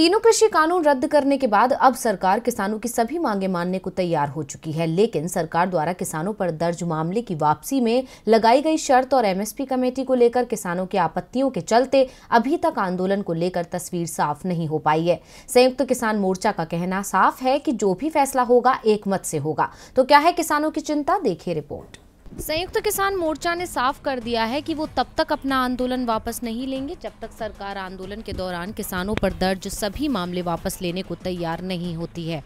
तीनों कृषि कानून रद्द करने के बाद अब सरकार किसानों की सभी मांगे मानने को तैयार हो चुकी है लेकिन सरकार द्वारा किसानों पर दर्ज मामले की वापसी में लगाई गई शर्त और एमएसपी कमेटी को लेकर किसानों की आपत्तियों के चलते अभी तक आंदोलन को लेकर तस्वीर साफ नहीं हो पाई है संयुक्त तो किसान मोर्चा का कहना साफ है कि जो भी फैसला होगा एकमत से होगा तो क्या है किसानों की चिंता देखिए रिपोर्ट संयुक्त किसान मोर्चा ने साफ कर दिया है कि वो तब तक अपना आंदोलन वापस नहीं लेंगे जब तक सरकार आंदोलन के दौरान किसानों पर दर्ज सभी मामले वापस लेने को तैयार नहीं होती है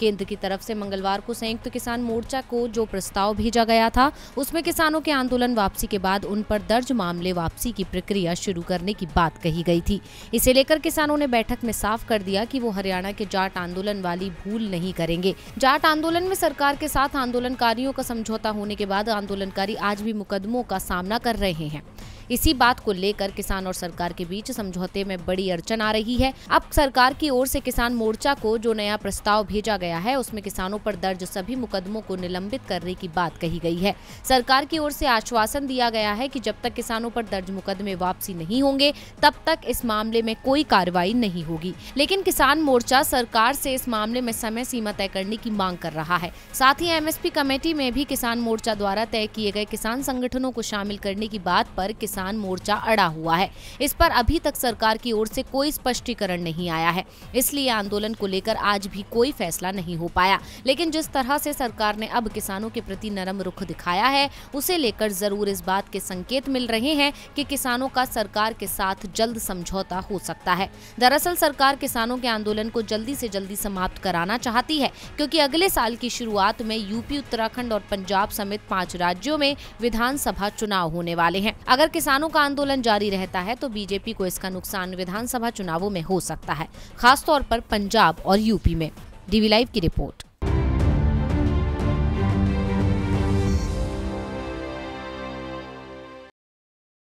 केंद्र की तरफ से मंगलवार को संयुक्त किसान मोर्चा को जो प्रस्ताव भेजा गया था उसमें किसानों के आंदोलन वापसी के बाद उन पर दर्ज मामले वापसी की प्रक्रिया शुरू करने की बात कही गई थी इसे लेकर किसानों ने बैठक में साफ कर दिया कि वो हरियाणा के जाट आंदोलन वाली भूल नहीं करेंगे जाट आंदोलन में सरकार के साथ आंदोलनकारियों का समझौता होने के बाद आंदोलनकारी आज भी मुकदमों का सामना कर रहे हैं इसी बात को लेकर किसान और सरकार के बीच समझौते में बड़ी अड़चन आ रही है अब सरकार की ओर से किसान मोर्चा को जो नया प्रस्ताव भेजा गया है उसमें किसानों पर दर्ज सभी मुकदमों को निलंबित करने की बात कही गई है सरकार की ओर से आश्वासन दिया गया है कि जब तक किसानों पर दर्ज मुकदमे वापसी नहीं होंगे तब तक इस मामले में कोई कार्रवाई नहीं होगी लेकिन किसान मोर्चा सरकार से इस मामले में समय सीमा तय करने की मांग कर रहा है साथ ही एमएसपी कमेटी में भी किसान मोर्चा द्वारा तय किए गए किसान संगठनों को शामिल करने की बात पर किसान किसान मोर्चा अड़ा हुआ है इस पर अभी तक सरकार की ओर से कोई स्पष्टीकरण नहीं आया है इसलिए आंदोलन को लेकर आज भी कोई फैसला नहीं हो पाया लेकिन जिस तरह से सरकार ने अब किसानों के प्रति नरम रुख दिखाया है उसे लेकर जरूर इस बात के संकेत मिल रहे हैं कि किसानों का सरकार के साथ जल्द समझौता हो सकता है दरअसल सरकार किसानों के आंदोलन को जल्दी से जल्दी समाप्त कराना चाहती है क्योंकि अगले साल की शुरुआत में यूपी उत्तराखंड और पंजाब समेत पांच राज्यों में विधानसभा चुनाव होने वाले हैं अगर किसान किसानों का आंदोलन जारी रहता है तो बीजेपी को इसका नुकसान विधानसभा चुनावों में हो सकता है खासतौर पर पंजाब और यूपी में डीवी लाइव की रिपोर्ट